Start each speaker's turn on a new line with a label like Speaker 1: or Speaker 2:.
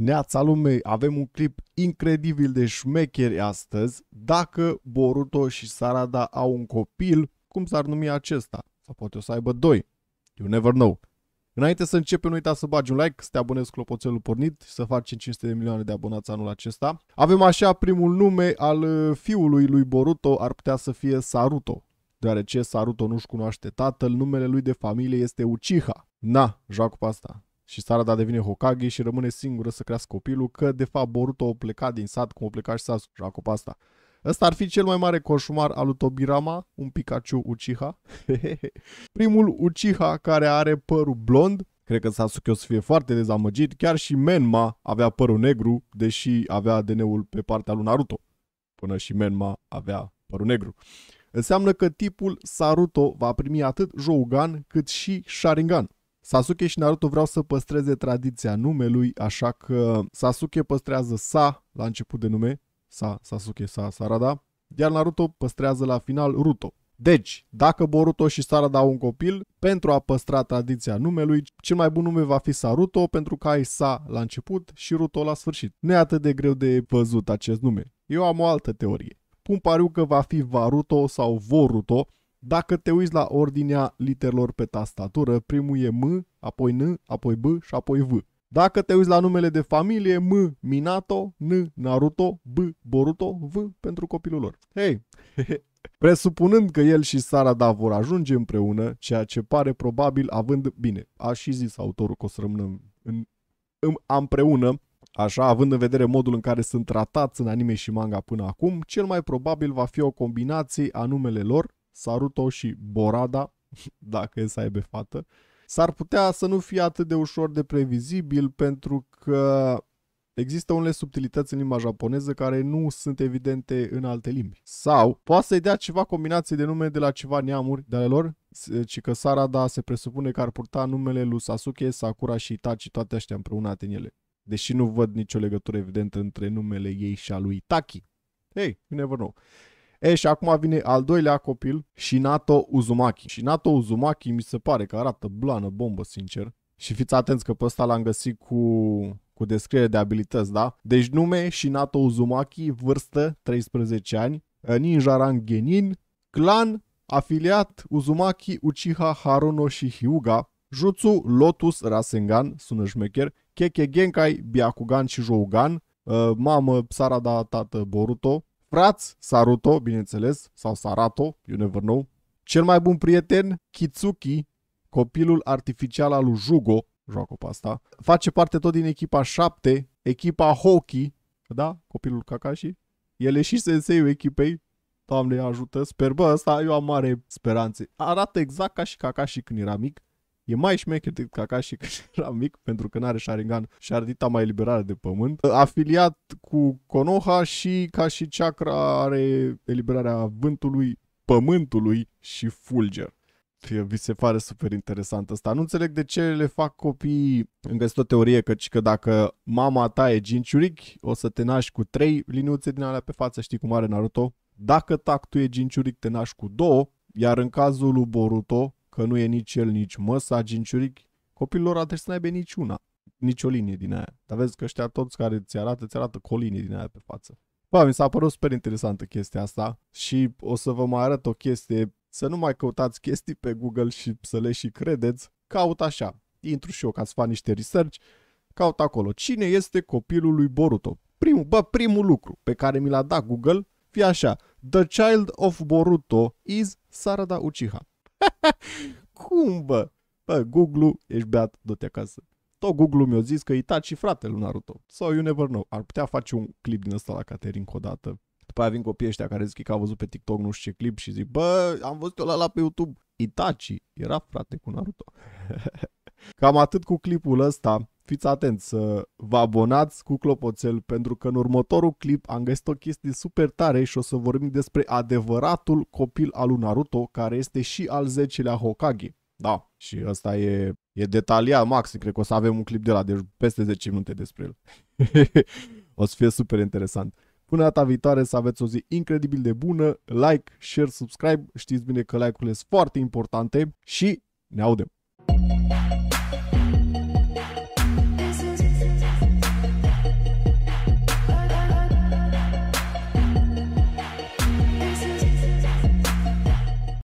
Speaker 1: Neața lumei, avem un clip incredibil de șmecheri astăzi. Dacă Boruto și Sarada au un copil, cum s-ar numi acesta? Sau poate o să aibă doi. You never know. Înainte să începem, nu uita să bagi un like, să te abonezi cu clopoțelul pornit și să faci 500 de milioane de abonați anul acesta. Avem așa primul nume al uh, fiului lui Boruto, ar putea să fie Saruto, deoarece Saruto nu-și cunoaște tatăl, numele lui de familie este Uchiha. Na, joacă pe asta. Și Sarada devine Hokage și rămâne singură să crească copilul, că de fapt Boruto a plecat din sat cum a plecat și Sasuke și acum asta. Ăsta ar fi cel mai mare coșmar al lui Tobirama, un Pikachu Uchiha. Primul Uchiha care are părul blond, cred că Sasuke o să fie foarte dezamăgit, chiar și Menma avea părul negru, deși avea ADN-ul pe partea lui Naruto. Până și Menma avea părul negru. Înseamnă că tipul Saruto va primi atât Jougan cât și Sharingan. Sasuke și Naruto vreau să păstreze tradiția numelui, așa că Sasuke păstrează Sa la început de nume, Sa, Sasuke, Sa, Sarada, iar Naruto păstrează la final Ruto. Deci, dacă Boruto și Sarada au un copil, pentru a păstra tradiția numelui, cel mai bun nume va fi Saruto, pentru că ai Sa la început și Ruto la sfârșit. Nu e atât de greu de văzut acest nume. Eu am o altă teorie. Pun pariu că va fi Varuto sau Voruto, dacă te uiți la ordinea literelor pe tastatură, primul e M, apoi N, apoi B și apoi V. Dacă te uiți la numele de familie, M, Minato, N, Naruto, B, Boruto, V, pentru copilul lor. Hei! Presupunând că el și Sara Da vor ajunge împreună, ceea ce pare probabil având, bine, a și zis autorul că o să rămână în, în, în împreună, Așa, având în vedere modul în care sunt tratați în anime și manga până acum, cel mai probabil va fi o combinație a numele lor, Saruto și Borada, dacă e să aibă fată, s-ar putea să nu fie atât de ușor de previzibil pentru că Există unele subtilități în limba japoneză care nu sunt evidente în alte limbi. Sau poate să-i dea ceva combinații de nume de la ceva neamuri de ale lor, ci că Sarada se presupune că ar purta numele lui Sasuke, Sakura și Itachi, toate astea împreună în ele. Deși nu văd nicio legătură evidentă între numele ei și a lui Itachi. Hey, you never know. E, și acum vine al doilea copil, Shinato Uzumaki. Shinato Uzumaki mi se pare că arată blană bombă, sincer. Și fiți atenți că pe ăsta l-am găsit cu cu descriere de abilități, da? Deci nume Shinato Uzumaki, vârstă 13 ani, Ninja Rang Genin, clan afiliat Uzumaki Uchiha Haruno și Hyuga, Jutsu Lotus Rasengan, sună șmecher, Keke Genkai, Byakugan și Jougan, uh, mamă Sarada, tată Boruto, frați Saruto, bineînțeles, sau Sarato, you never know. Cel mai bun prieten, Kitsuki, copilul artificial al lui Jugo, joacă pe asta, face parte tot din echipa 7, echipa Hoki, da, copilul Kakashi, el e și senseiul echipei, Doamne ajută, sper, bă, ăsta eu am mare speranțe. Arată exact ca și Kakashi când era mic. E mai șmecher decât Kakashi când era mic pentru că n-are Sharingan și ardita mai eliberare de pământ. Afiliat cu Konoha și ca și chakra are eliberarea vântului, pământului și fulger. Vi se pare super interesant asta. Nu înțeleg de ce le fac copiii. Îmi găsit o teorie că, că dacă mama ta e ginciuric, o să te naști cu trei liniuțe din alea pe față, știi cum are Naruto? Dacă tactul e ginciuric, te naști cu două, iar în cazul lui Boruto, că nu e nici el, nici măsa, ginciuric, copilul ăla trebuie să n-aibă niciuna, nici o linie din aia. Dar vezi că ăștia toți care ți arată, ți arată cu o linie din aia pe față. Bă, mi s-a părut super interesantă chestia asta și o să vă mai arăt o chestie, să nu mai căutați chestii pe Google și să le și credeți, caut așa, intru și eu ca să fac niște research, caut acolo, cine este copilul lui Boruto? Primul, bă, primul lucru pe care mi l-a dat Google, fie așa, The child of Boruto is Sarada Uchiha. Cum, bă? Bă, Google, ești beat, du-te acasă. Tot Google mi-a zis că Itachi fratele lui Naruto. Sau you never know. Ar putea face un clip din ăsta la Caterin o dată. După aia vin copiii ăștia care zic că au văzut pe TikTok nu știu ce clip și zic Bă, am văzut eu la la pe YouTube. Itachi era frate cu Naruto. Cam atât cu clipul ăsta fiți atenți să vă abonați cu clopoțel pentru că în următorul clip am găsit o chestie super tare și o să vorbim despre adevăratul copil al lui Naruto care este și al 10-lea Hokage. Da, și ăsta e, e detaliat maxim, cred că o să avem un clip de la, deci peste 10 minute despre el. o să fie super interesant. Până data viitoare să aveți o zi incredibil de bună, like, share, subscribe, știți bine că like-urile sunt foarte importante și ne audem!